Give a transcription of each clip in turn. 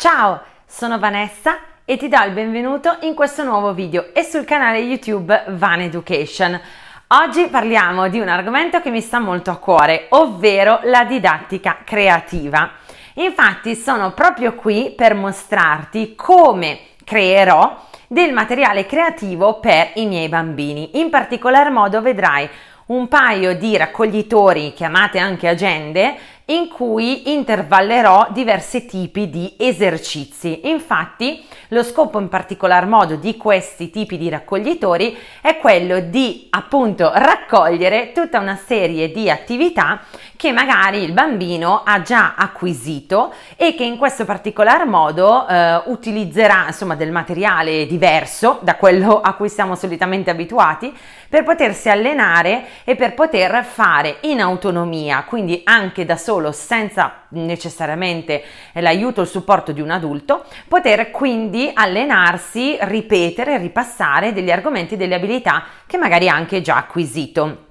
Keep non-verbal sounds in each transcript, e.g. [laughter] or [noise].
Ciao, sono Vanessa e ti do il benvenuto in questo nuovo video e sul canale YouTube Van Education. Oggi parliamo di un argomento che mi sta molto a cuore, ovvero la didattica creativa. Infatti sono proprio qui per mostrarti come creerò del materiale creativo per i miei bambini. In particolar modo vedrai un paio di raccoglitori, chiamate anche agende, in cui intervallerò diversi tipi di esercizi. Infatti lo scopo in particolar modo di questi tipi di raccoglitori è quello di appunto raccogliere tutta una serie di attività che magari il bambino ha già acquisito e che in questo particolar modo eh, utilizzerà insomma del materiale diverso da quello a cui siamo solitamente abituati per potersi allenare e per poter fare in autonomia, quindi anche da solo solo senza necessariamente eh, l'aiuto e il supporto di un adulto, poter quindi allenarsi, ripetere, ripassare degli argomenti, delle abilità che magari ha anche già acquisito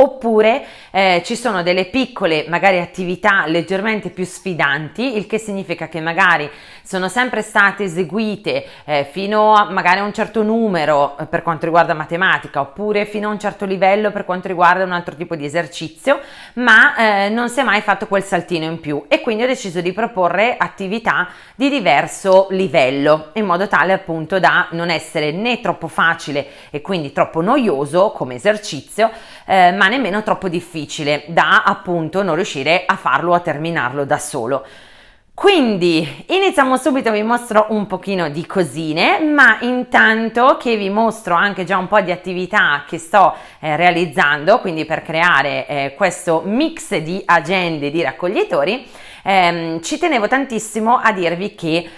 oppure eh, ci sono delle piccole magari attività leggermente più sfidanti, il che significa che magari sono sempre state eseguite eh, fino a magari a un certo numero eh, per quanto riguarda matematica oppure fino a un certo livello per quanto riguarda un altro tipo di esercizio, ma eh, non si è mai fatto quel saltino in più e quindi ho deciso di proporre attività di diverso livello in modo tale appunto da non essere né troppo facile e quindi troppo noioso come esercizio, eh, ma nemmeno troppo difficile da appunto non riuscire a farlo o a terminarlo da solo. Quindi iniziamo subito, vi mostro un pochino di cosine, ma intanto che vi mostro anche già un po' di attività che sto eh, realizzando, quindi per creare eh, questo mix di agende di raccoglitori, ehm, ci tenevo tantissimo a dirvi che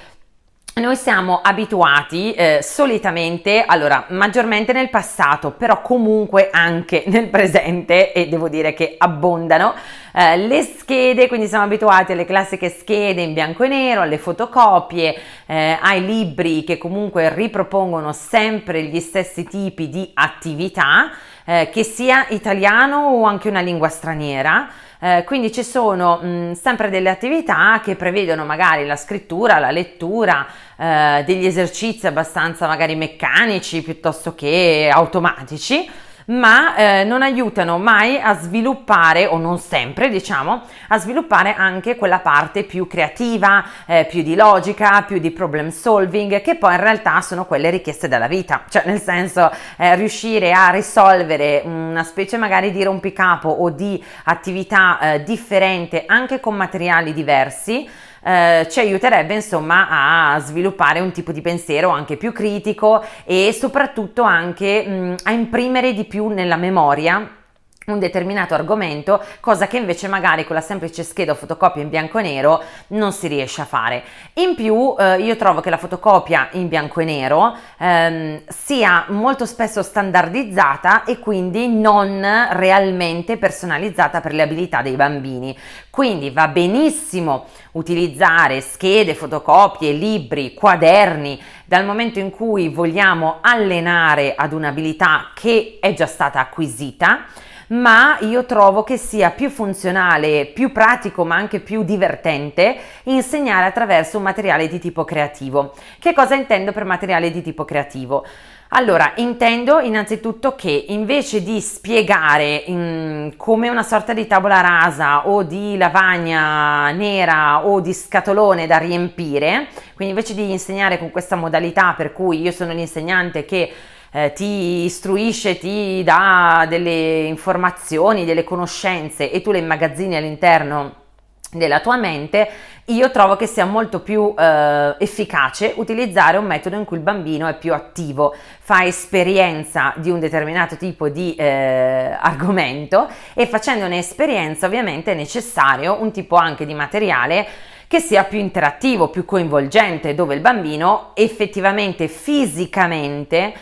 noi siamo abituati eh, solitamente, allora maggiormente nel passato, però comunque anche [laughs] nel presente e devo dire che abbondano eh, le schede, quindi siamo abituati alle classiche schede in bianco e nero, alle fotocopie, eh, ai libri che comunque ripropongono sempre gli stessi tipi di attività, eh, che sia italiano o anche una lingua straniera. Eh, quindi ci sono mh, mm, sempre delle attività che prevedono magari la scrittura, la lettura, eh, degli esercizi abbastanza magari meccanici piuttosto che automatici ma eh, non aiutano mai a sviluppare, o non sempre diciamo, a sviluppare anche quella parte più creativa, eh, più di logica, più di problem solving, che poi in realtà sono quelle richieste dalla vita, cioè nel senso eh, riuscire a risolvere una specie magari di rompicapo o di attività eh, differente anche con materiali diversi. Eh, ci aiuterebbe insomma a sviluppare un tipo di pensiero anche più critico e soprattutto anche mh, mm, a imprimere di più nella memoria un determinato argomento, cosa che invece magari con la semplice scheda o fotocopia in bianco e nero non si riesce a fare. In più eh, io trovo che la fotocopia in bianco e nero ehm, sia molto spesso standardizzata e quindi non realmente personalizzata per le abilità dei bambini. Quindi va benissimo utilizzare schede, fotocopie, libri, quaderni, dal momento in cui vogliamo allenare ad un'abilità che è già stata acquisita ma io trovo che sia più funzionale, più pratico, ma anche più divertente insegnare attraverso un materiale di tipo creativo. Che cosa intendo per materiale di tipo creativo? Allora, intendo innanzitutto che invece di spiegare mh, mm, come una sorta di tavola rasa o di lavagna nera o di scatolone da riempire, quindi invece di insegnare con questa modalità per cui io sono l'insegnante che eh, ti istruisce, ti dà delle informazioni, delle conoscenze e tu le immagazzini all'interno della tua mente, io trovo che sia molto più eh, efficace utilizzare un metodo in cui il bambino è più attivo, fa esperienza di un determinato tipo di eh, argomento e facendone esperienza ovviamente è necessario un tipo anche di materiale che sia più interattivo, più coinvolgente, dove il bambino effettivamente fisicamente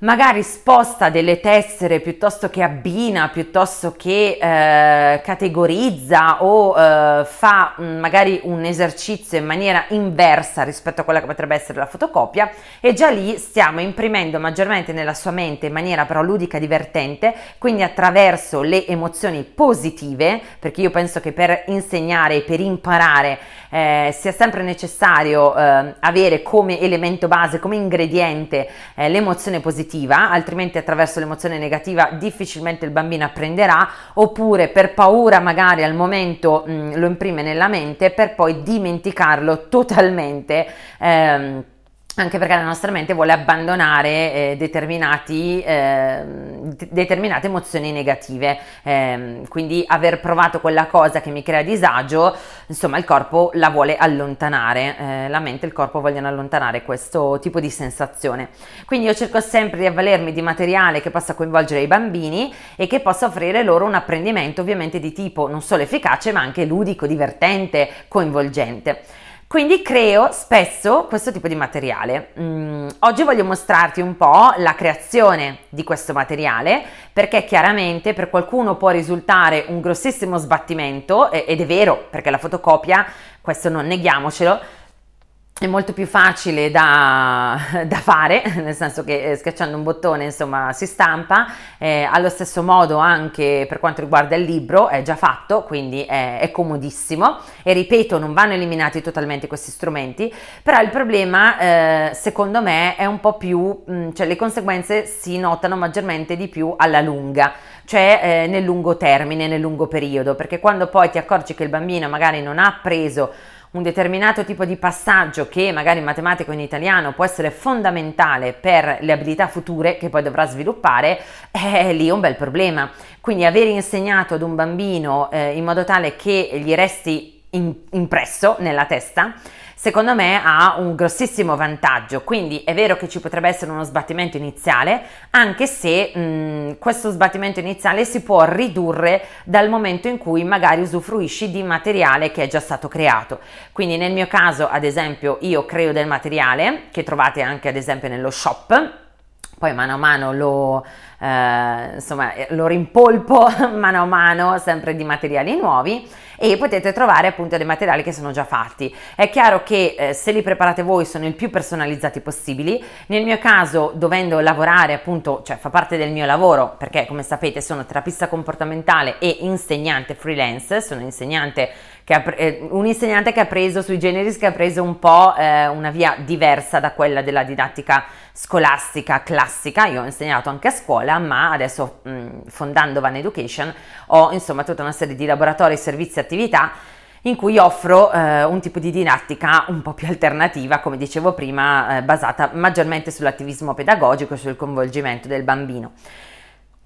magari sposta delle tessere piuttosto che abbina, piuttosto che eh, categorizza o eh, fa mh, mm, magari un esercizio in maniera inversa rispetto a quella che potrebbe essere la fotocopia e già lì stiamo imprimendo maggiormente nella sua mente in maniera però ludica, divertente, quindi attraverso le emozioni positive, perché io penso che per insegnare, per imparare eh, sia sempre necessario eh, avere come elemento base, come ingrediente eh, l'emozione positiva positiva, altrimenti attraverso l'emozione negativa difficilmente il bambino apprenderà, oppure per paura magari al momento mh, mm, lo imprime nella mente per poi dimenticarlo totalmente. Ehm, anche perché la nostra mente vuole abbandonare eh, eh, determinate emozioni negative, eh, quindi aver provato quella cosa che mi crea disagio, insomma il corpo la vuole allontanare, eh, la mente e il corpo vogliono allontanare questo tipo di sensazione. Quindi io cerco sempre di avvalermi di materiale che possa coinvolgere i bambini e che possa offrire loro un apprendimento ovviamente di tipo non solo efficace ma anche ludico, divertente, coinvolgente. Quindi creo spesso questo tipo di materiale. Mm, oggi voglio mostrarti un po' la creazione di questo materiale perché chiaramente per qualcuno può risultare un grossissimo sbattimento ed è vero perché la fotocopia, questo non neghiamocelo, è molto più facile da, [laughs] da, fare, nel senso che eh, schiacciando un bottone insomma si stampa, eh, allo stesso modo anche per quanto riguarda il libro è già fatto, quindi è, è comodissimo e ripeto non vanno eliminati totalmente questi strumenti, però il problema eh, secondo me è un po' più, mh, mm, cioè le conseguenze si notano maggiormente di più alla lunga, cioè eh, nel lungo termine, nel lungo periodo, perché quando poi ti accorgi che il bambino magari non ha preso un determinato tipo di passaggio che magari in matematico o in italiano può essere fondamentale per le abilità future che poi dovrà sviluppare, è lì un bel problema. Quindi aver insegnato ad un bambino eh, in modo tale che gli resti in, impresso nella testa secondo me ha un grossissimo vantaggio. Quindi è vero che ci potrebbe essere uno sbattimento iniziale, anche se mh, mm, questo sbattimento iniziale si può ridurre dal momento in cui magari usufruisci di materiale che è già stato creato. Quindi nel mio caso, ad esempio, io creo del materiale che trovate anche ad esempio nello shop poi mano a mano lo, eh, insomma, eh, lo, rimpolpo [laughs] mano a mano sempre di materiali nuovi e potete trovare appunto dei materiali che sono già fatti. È chiaro che eh, se li preparate voi sono il più personalizzati possibili, nel mio caso dovendo lavorare appunto, cioè fa parte del mio lavoro perché come sapete sono terapista comportamentale e insegnante freelance, sono insegnante ha, eh, un insegnante che ha preso sui generis, che ha preso un po' eh, una via diversa da quella della didattica scolastica classica, io ho insegnato anche a scuola, ma adesso mh, mm, fondando Van Education ho insomma tutta una serie di laboratori, servizi e attività in cui offro eh, un tipo di didattica un po' più alternativa, come dicevo prima, eh, basata maggiormente sull'attivismo pedagogico e sul coinvolgimento del bambino.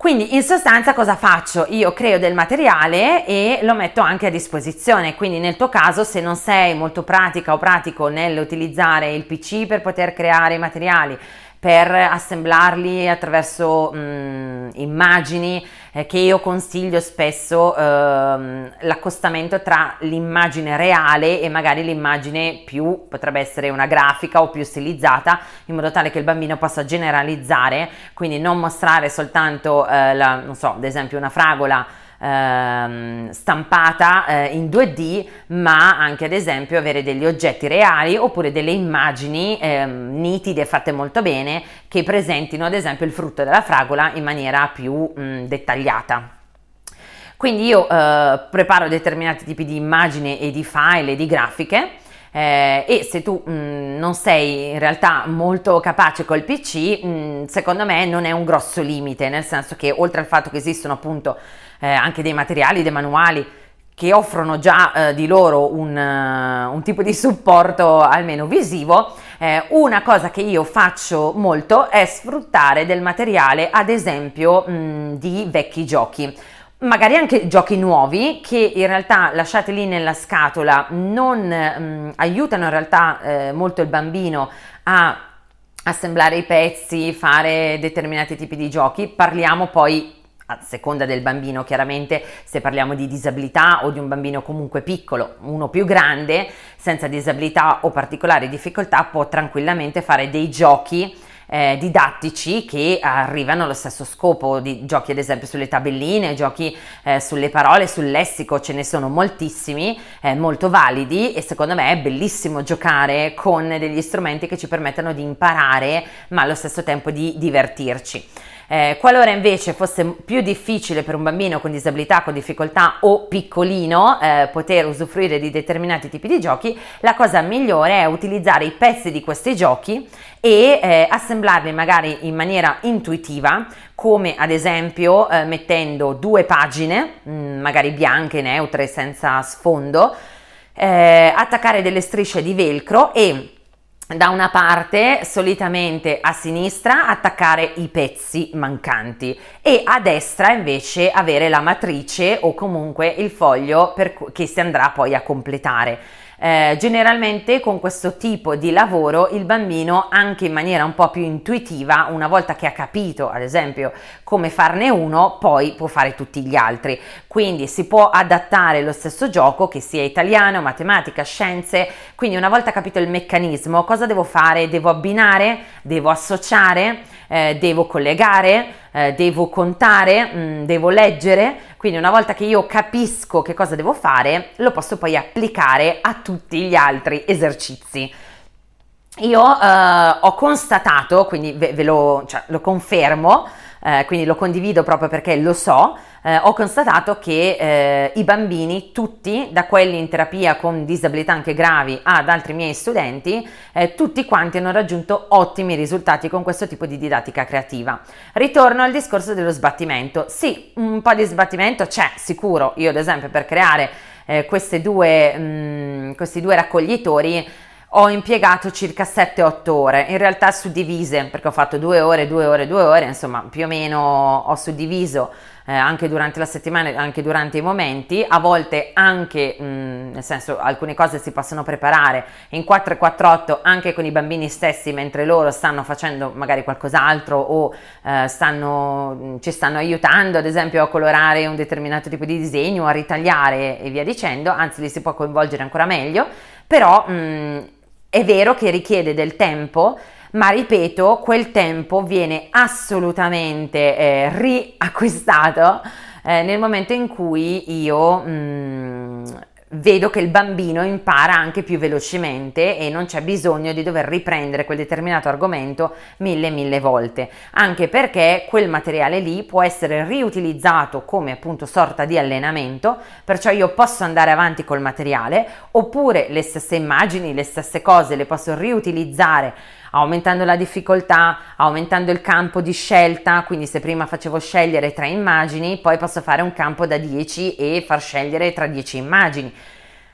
Quindi in sostanza cosa faccio? Io creo del materiale e lo metto anche a disposizione, quindi nel tuo caso se non sei molto pratica o pratico nell'utilizzare il PC per poter creare i materiali, per assemblarli attraverso mh, mm, immagini eh, che io consiglio spesso ehm, l'accostamento tra l'immagine reale e magari l'immagine più potrebbe essere una grafica o più stilizzata in modo tale che il bambino possa generalizzare quindi non mostrare soltanto eh, la, non so ad esempio una fragola ehm, stampata eh, in 2D, ma anche ad esempio avere degli oggetti reali oppure delle immagini ehm, nitide fatte molto bene che presentino ad esempio il frutto della fragola in maniera più mh, mm, dettagliata. Quindi io eh, preparo determinati tipi di immagini e di file e di grafiche eh, e se tu mh, mm, non sei in realtà molto capace col PC, mh, mm, secondo me non è un grosso limite, nel senso che oltre al fatto che esistono appunto eh, anche dei materiali, dei manuali che offrono già eh, di loro un, eh, un, tipo di supporto almeno visivo, eh, una cosa che io faccio molto è sfruttare del materiale, ad esempio, mh, mm, di vecchi giochi magari anche giochi nuovi che in realtà lasciati lì nella scatola non mh, mm, aiutano in realtà eh, molto il bambino a assemblare i pezzi, fare determinati tipi di giochi, parliamo poi a seconda del bambino chiaramente se parliamo di disabilità o di un bambino comunque piccolo, uno più grande senza disabilità o particolari difficoltà può tranquillamente fare dei giochi eh, didattici che arrivano allo stesso scopo, di, giochi ad esempio sulle tabelline, giochi eh, sulle parole, sul lessico, ce ne sono moltissimi, eh, molto validi e secondo me è bellissimo giocare con degli strumenti che ci permettano di imparare ma allo stesso tempo di divertirci. Eh, qualora invece fosse più difficile per un bambino con disabilità, con difficoltà o piccolino eh, poter usufruire di determinati tipi di giochi, la cosa migliore è utilizzare i pezzi di questi giochi e eh, assemblarli magari in maniera intuitiva come ad esempio eh, mettendo due pagine, mh, mm, magari bianche, neutre, senza sfondo, eh, attaccare delle strisce di velcro e da una parte solitamente a sinistra attaccare i pezzi mancanti e a destra invece avere la matrice o comunque il foglio che si andrà poi a completare. Eh, generalmente con questo tipo di lavoro il bambino anche in maniera un po' più intuitiva, una volta che ha capito ad esempio come farne uno, poi può fare tutti gli altri. Quindi si può adattare lo stesso gioco che sia italiano, matematica, scienze, quindi una volta capito il meccanismo, cosa devo fare? Devo abbinare? Devo associare? eh, devo collegare, eh, devo contare, mh, mm, devo leggere, quindi una volta che io capisco che cosa devo fare, lo posso poi applicare a tutti gli altri esercizi. Io eh, ho constatato, quindi ve, ve lo, cioè, lo confermo, eh, quindi lo condivido proprio perché lo so, eh, ho constatato che eh, i bambini, tutti, da quelli in terapia con disabilità anche gravi ad altri miei studenti, eh, tutti quanti hanno raggiunto ottimi risultati con questo tipo di didattica creativa. Ritorno al discorso dello sbattimento. Sì, un po' di sbattimento c'è, sicuro. Io ad esempio per creare eh, queste due, mh, mm, questi due raccoglitori ho impiegato circa 7-8 ore, in realtà suddivise perché ho fatto 2 ore, 2 ore, 2 ore, insomma più o meno ho suddiviso eh, anche durante la settimana, anche durante i momenti, a volte anche, mh, mm, nel senso alcune cose si possono preparare in 4-4-8 anche con i bambini stessi mentre loro stanno facendo magari qualcos'altro o eh, stanno, mm, ci stanno aiutando ad esempio a colorare un determinato tipo di disegno, a ritagliare e via dicendo, anzi li si può coinvolgere ancora meglio, però... Mh, mm, è vero che richiede del tempo, ma ripeto, quel tempo viene assolutamente eh, riacquistato eh, nel momento in cui io... Mh, mm, vedo che il bambino impara anche più velocemente e non c'è bisogno di dover riprendere quel determinato argomento mille mille volte, anche perché quel materiale lì può essere riutilizzato come appunto sorta di allenamento, perciò io posso andare avanti col materiale oppure le stesse immagini, le stesse cose le posso riutilizzare aumentando la difficoltà, aumentando il campo di scelta, quindi se prima facevo scegliere tra immagini, poi posso fare un campo da 10 e far scegliere tra 10 immagini.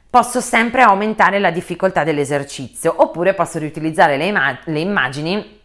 Posso sempre aumentare la difficoltà dell'esercizio oppure posso riutilizzare le, imma- le immagini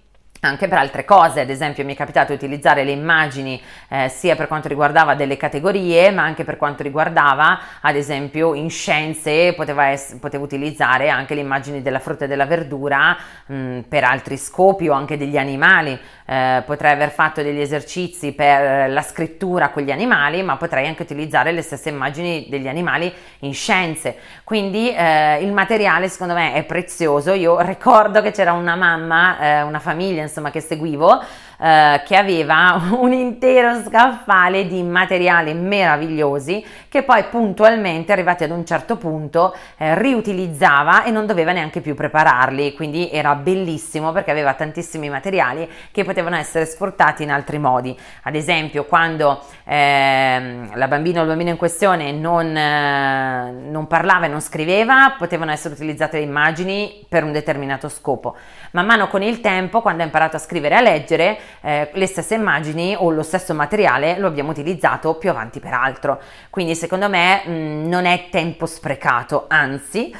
anche per altre cose, ad esempio mi è capitato di utilizzare le immagini eh, sia per quanto riguardava delle categorie, ma anche per quanto riguardava, ad esempio, in scienze es- potevo utilizzare anche le immagini della frutta e della verdura mh, mm, per altri scopi o anche degli animali. Eh, potrei aver fatto degli esercizi per eh, la scrittura con gli animali, ma potrei anche utilizzare le stesse immagini degli animali in scienze. Quindi eh, il materiale secondo me è prezioso. Io ricordo che c'era una mamma, eh, una famiglia, insomma, che seguivo eh, che aveva [laughs] un intero scaffale di materiali meravigliosi che poi puntualmente arrivati ad un certo punto eh, riutilizzava e non doveva neanche più prepararli, quindi era bellissimo perché aveva tantissimi materiali che potevano essere sfruttati in altri modi. Ad esempio, quando eh, la bambina o il bambino in questione non, eh, non parlava e non scriveva, potevano essere utilizzate le immagini per un determinato scopo. Man mano con il tempo, quando ha imparato a scrivere e a leggere, eh, le stesse immagini o lo stesso materiale lo abbiamo utilizzato più avanti per altro. Quindi secondo me mh, mm, non è tempo sprecato, anzi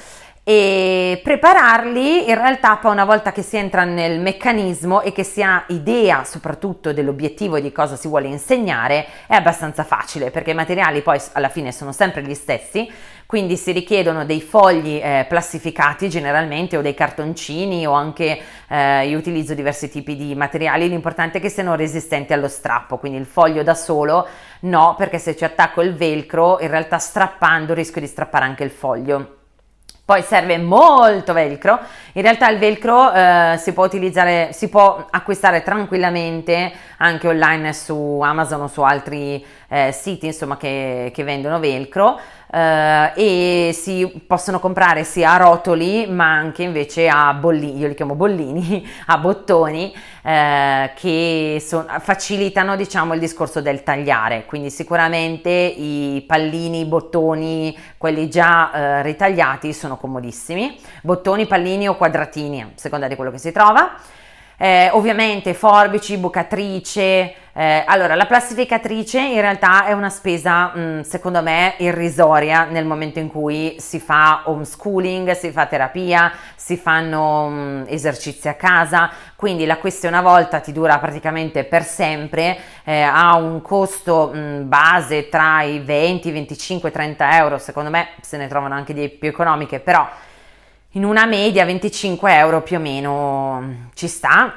e prepararli in realtà poi una volta che si entra nel meccanismo e che si ha idea soprattutto dell'obiettivo e di cosa si vuole insegnare è abbastanza facile perché i materiali poi alla fine sono sempre gli stessi quindi si richiedono dei fogli eh, plastificati generalmente o dei cartoncini o anche eh, io utilizzo diversi tipi di materiali l'importante è che siano resistenti allo strappo quindi il foglio da solo no perché se ci attacco il velcro in realtà strappando rischio di strappare anche il foglio poi serve molto velcro, in realtà il velcro eh, si può utilizzare, si può acquistare tranquillamente anche online su Amazon o su altri eh, siti insomma che, che vendono velcro eh, e si possono comprare sia a rotoli ma anche invece a bollini, io li chiamo bollini, [laughs] a bottoni eh, che so, facilitano diciamo il discorso del tagliare, quindi sicuramente i pallini, i bottoni, quelli già eh, ritagliati sono comodissimi, bottoni, pallini o quadratini a seconda di quello che si trova. Eh, ovviamente forbici, bucatrice, eh, allora, la plastificatrice in realtà è una spesa, mh, mm, secondo me, irrisoria nel momento in cui si fa homeschooling, si fa terapia, si fanno mh, mm, esercizi a casa, quindi la questione una volta ti dura praticamente per sempre, eh, ha un costo mh, mm, base tra i 20, 25, 30 euro, secondo me se ne trovano anche di più economiche, però in una media 25 euro più o meno ci sta.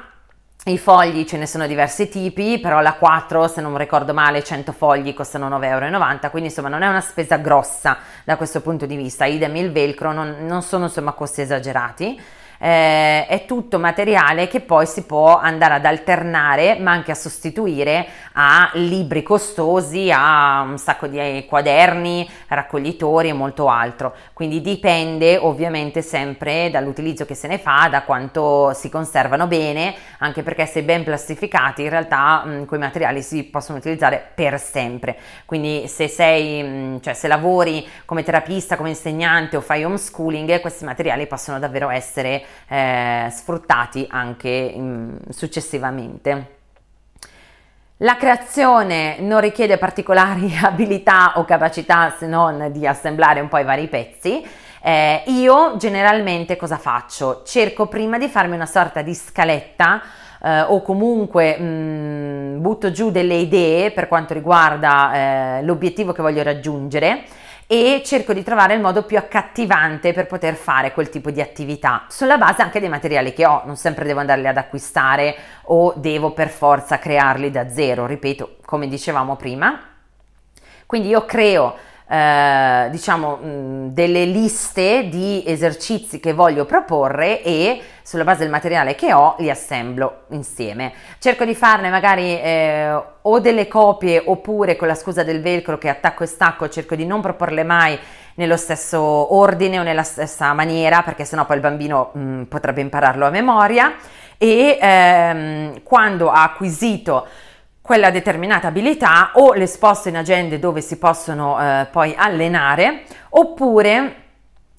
I fogli ce ne sono diversi tipi, però la 4, se non ricordo male, 100 fogli costano 9,90 euro, quindi insomma non è una spesa grossa da questo punto di vista. Idem il velcro, non, non sono insomma costi esagerati. Eh, è tutto materiale che poi si può andare ad alternare ma anche a sostituire a libri costosi, a un sacco di eh, quaderni, raccoglitori e molto altro. Quindi dipende ovviamente sempre dall'utilizzo che se ne fa, da quanto si conservano bene, anche perché se ben plastificati in realtà mh, mm, quei materiali si possono utilizzare per sempre. Quindi se sei, mh, mm, cioè se lavori come terapista, come insegnante o fai homeschooling, questi materiali possono davvero essere eh, sfruttati anche mh, mm, successivamente. La creazione non richiede particolari [laughs] abilità o capacità se non di assemblare un po' i vari pezzi. Eh, io generalmente cosa faccio? Cerco prima di farmi una sorta di scaletta eh, o comunque mh, mm, butto giù delle idee per quanto riguarda eh, l'obiettivo che voglio raggiungere e cerco di trovare il modo più accattivante per poter fare quel tipo di attività, sulla base anche dei materiali che ho, non sempre devo andarli ad acquistare o devo per forza crearli da zero, ripeto, come dicevamo prima. Quindi io creo eh, diciamo, delle liste di esercizi che voglio proporre e sulla base del materiale che ho li assemblo insieme. Cerco di farne magari eh, o delle copie oppure con la scusa del velcro che attacco e stacco cerco di non proporle mai nello stesso ordine o nella stessa maniera perché sennò poi il bambino mh, potrebbe impararlo a memoria e ehm, quando ha acquisito quella determinata abilità o l'esposto in agende dove si possono eh, poi allenare oppure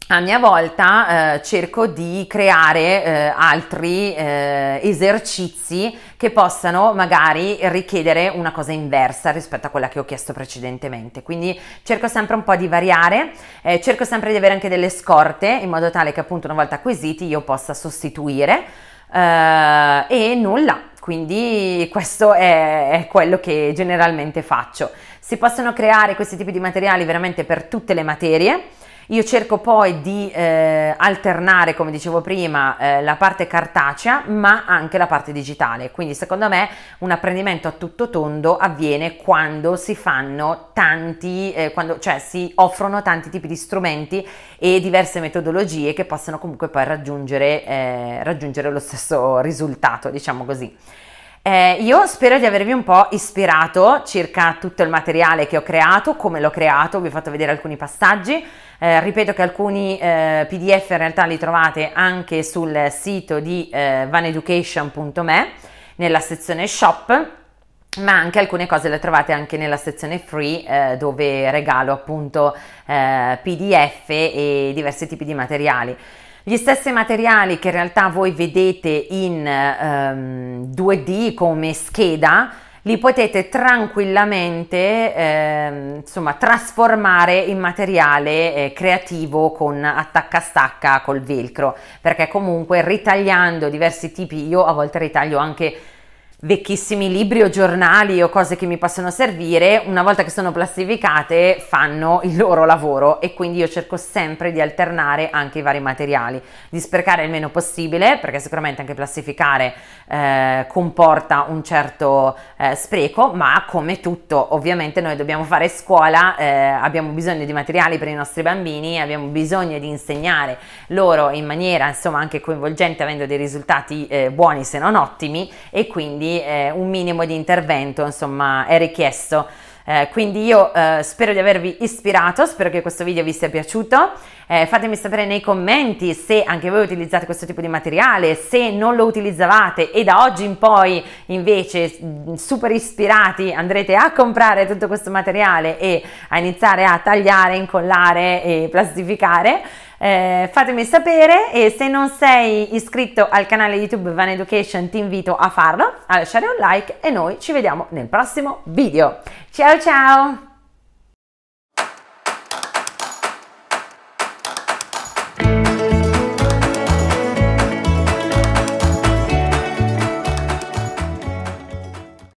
a mia volta eh, cerco di creare eh, altri eh, esercizi che possano magari richiedere una cosa inversa rispetto a quella che ho chiesto precedentemente. Quindi cerco sempre un po' di variare, eh, cerco sempre di avere anche delle scorte in modo tale che appunto una volta acquisiti io possa sostituire eh, e nulla. Quindi questo è, è quello che generalmente faccio. Si possono creare questi tipi di materiali veramente per tutte le materie. Io cerco poi di eh, alternare, come dicevo prima, eh, la parte cartacea ma anche la parte digitale, quindi secondo me un apprendimento a tutto tondo avviene quando si fanno tanti, eh, quando, cioè si offrono tanti tipi di strumenti e diverse metodologie che possono comunque poi raggiungere, eh, raggiungere lo stesso risultato, diciamo così. Eh, io spero di avervi un po' ispirato circa tutto il materiale che ho creato, come l'ho creato, vi ho fatto vedere alcuni passaggi. Eh, ripeto che alcuni eh, PDF in realtà li trovate anche sul sito di eh, vaneducation.me nella sezione shop, ma anche alcune cose le trovate anche nella sezione free eh, dove regalo appunto eh, PDF e diversi tipi di materiali. Gli stessi materiali che in realtà voi vedete in ehm, 2D come scheda, li potete tranquillamente eh, insomma, trasformare in materiale eh, creativo con attacca stacca col velcro perché comunque ritagliando diversi tipi io a volte ritaglio anche vecchissimi libri o giornali o cose che mi possono servire, una volta che sono plastificate fanno il loro lavoro e quindi io cerco sempre di alternare anche i vari materiali, di sprecare il meno possibile perché sicuramente anche plastificare eh, comporta un certo eh, spreco, ma come tutto ovviamente noi dobbiamo fare scuola, eh, abbiamo bisogno di materiali per i nostri bambini, abbiamo bisogno di insegnare loro in maniera insomma anche coinvolgente avendo dei risultati eh, buoni se non ottimi e quindi quindi eh, un minimo di intervento insomma è richiesto. Eh, quindi io eh, spero di avervi ispirato, spero che questo video vi sia piaciuto eh, fatemi sapere nei commenti se anche voi utilizzate questo tipo di materiale, se non lo utilizzavate e da oggi in poi invece mm, super ispirati andrete a comprare tutto questo materiale e a iniziare a tagliare, incollare e plastificare. Eh, fatemi sapere e se non sei iscritto al canale YouTube Van Education ti invito a farlo, a lasciare un like e noi ci vediamo nel prossimo video. Ciao ciao!